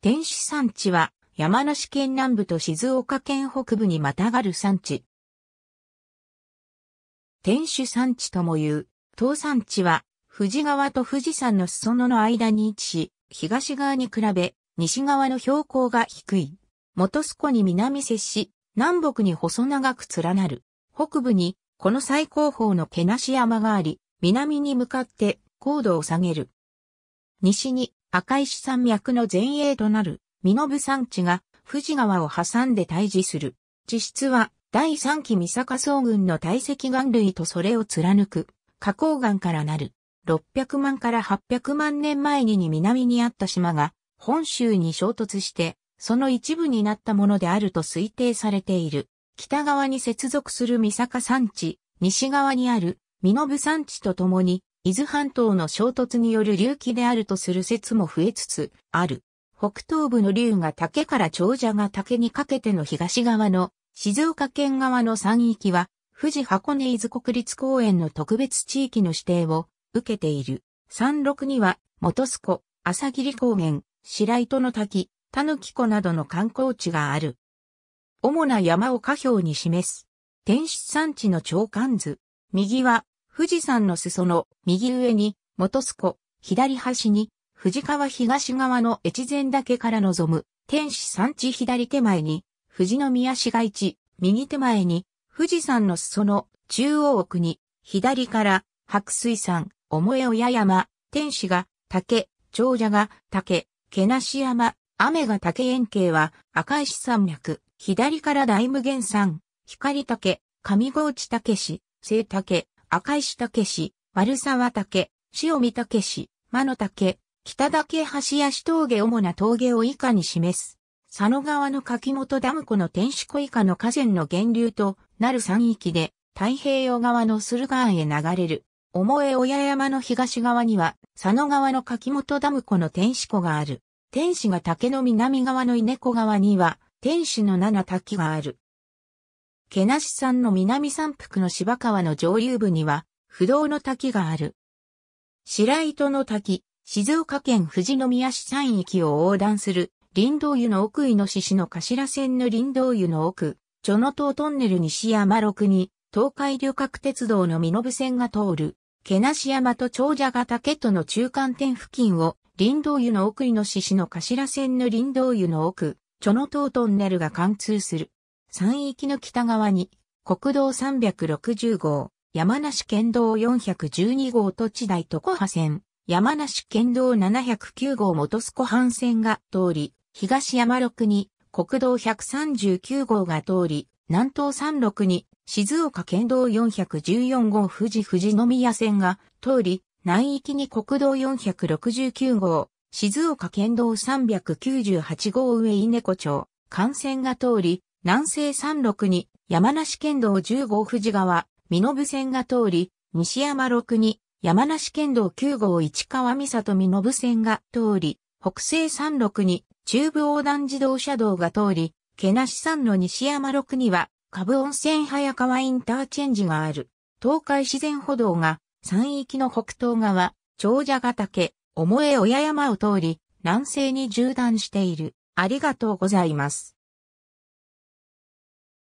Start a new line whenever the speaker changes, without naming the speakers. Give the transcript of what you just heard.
天使山地は山梨県南部と静岡県北部にまたがる山地。天守山地とも言う、東山地は、富士川と富士山の裾野の間に位置し、東側に比べ、西側の標高が低い。元栖湖に南接し、南北に細長く連なる。北部に、この最高峰の毛し山があり、南に向かって高度を下げる。西に、赤石山脈の前衛となる、身延山地が、富士川を挟んで対峙する。地質は、第3期三坂総群の堆積岩類とそれを貫く、花崗岩からなる。600万から800万年前にに南にあった島が、本州に衝突して、その一部になったものであると推定されている。北側に接続する三坂山地、西側にある身延山地とともに、伊豆半島の衝突による隆起であるとする説も増えつつある。北東部の竜が竹から長者が竹にかけての東側の静岡県側の山域は富士箱根伊豆国立公園の特別地域の指定を受けている。山麓には元栖湖、朝霧高原、白糸の滝、たぬき湖などの観光地がある。主な山を下表に示す。天出山地の長官図。右は富士山の裾の右上に本栖湖、左端に富士川東側の越前岳から望む天使山地左手前に富士宮市街地、右手前に富士山の裾の中央奥に左から白水山、重江親山、天使が竹、長者が竹、毛なし山、雨が竹円形は赤石山脈、左から大無限山、光竹、上河内竹市、聖竹、赤石武氏、丸沢武、塩見武氏、間野武、北岳橋や市峠主な峠を以下に示す。佐野川の柿本ダム湖の天守湖以下の河川の源流となる山域で太平洋側の駿河湾へ流れる。重江親山の東側には佐野川の柿本ダム湖の天守湖がある。天守が竹の南側の稲子川には天守の七滝がある。毛し山の南山腹の芝川の上流部には、不動の滝がある。白糸の滝、静岡県富士宮市山域を横断する、林道湯の奥井の獅子の頭線の林道湯の奥、諸野島トンネル西山六に、東海旅客鉄道の身延線が通る、毛し山と長者ヶ岳との中間点付近を、林道湯の奥井の獅子の頭線の林道湯の奥、諸野島トンネルが貫通する。山域の北側に、国道360号、山梨県道412号土地台と小波線、山梨県道709号元栖湖半線が通り、東山6に国道139号が通り、南東36に静岡県道414号富士富士宮線が通り、南域に国道469号、静岡県道398号上稲子町、幹線が通り、南西山麓に山梨県道10号富士川、身延線が通り、西山6に山梨県道9号市川三里身延線が通り、北西山麓に中部横断自動車道が通り、毛し山の西山6には、株温泉早川インターチェンジがある。東海自然歩道が山域の北東側、長者ヶ岳、重江親山を通り、南西に縦断している。ありがとうございます。